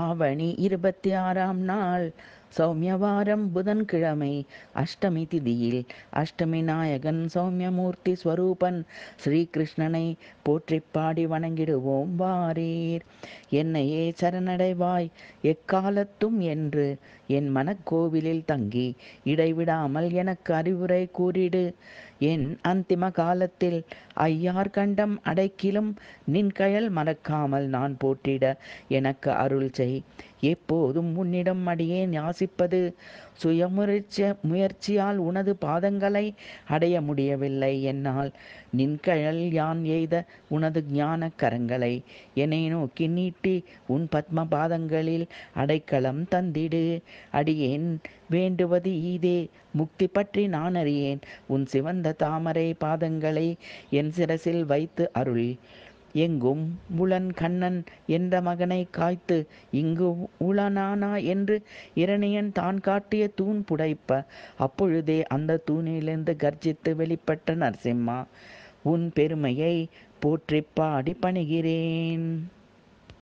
ஆவணி இருபத்தி ஆறாம் நாள் சௌமியவாரம் புதன்கிழமை அஷ்டமி திதியில் அஷ்டமி நாயகன் சௌமியமூர்த்தி ஸ்வரூபன் ஸ்ரீகிருஷ்ணனை போற்றி பாடி வணங்கிடுவோம் வாரீர் என்னையே சரணடைவாய் எக்காலத்தும் என்று என் மனக்கோவிலில் தங்கி இடைவிடாமல் எனக்கு அறிவுரை கூறிடு என் அந்திம காலத்தில் ஐயார் கண்டம் அடைக்கிலும் நின் கயல் மறக்காமல் நான் போற்றிட எனக்கு அருள் செய் எப்போதும் உன்னிடம் அடியேன் யாசிப்பது சுயமுயற்சி முயற்சியால் உனது பாதங்களை அடைய முடியவில்லை என்னால் நின்கழல் யான் எய்த உனது ஞான கரங்களை என்னை நோக்கி நீட்டி உன் பத்ம பாதங்களில் அடைக்கலம் தந்திடு அடியேன் வேண்டுவது ஈதே முக்தி பற்றி நான் அறியேன் உன் சிவந்த தாமரை பாதங்களை என் சிரசில் வைத்து அருள் எங்கும் புலன் கண்ணன் என்ற மகனை காய்த்து இங்கு உளனானா என்று இரணியன் தான் காட்டிய தூண் புடைப்ப அப்பொழுதே அந்த தூணிலிருந்து கர்ஜித்து வெளிப்பட்ட நரசிம்மா உன் பெருமையை போற்றிப்பாடி பணிகிறேன்